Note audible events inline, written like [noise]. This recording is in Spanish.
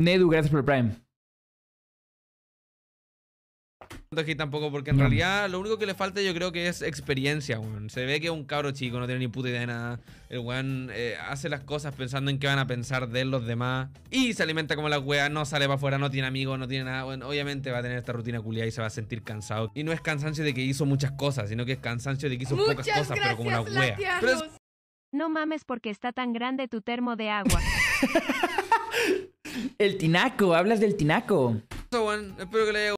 Nedu, gracias por el Prime. aquí tampoco, porque en realidad lo único que le falta yo creo que es experiencia, weón. Se ve que es un cabro chico, no tiene ni puta idea de nada. El weón eh, hace las cosas pensando en qué van a pensar de los demás. Y se alimenta como la weá, no sale para afuera, no tiene amigos, no tiene nada. obviamente va a tener esta rutina culiada y se va a sentir cansado. Y no es cansancio de que hizo muchas cosas, sino que es cansancio de que hizo pocas cosas, pero como una weá No mames porque está tan grande tu termo de agua. [laughs] El tinaco, hablas del tinaco. Eso, Espero que le haya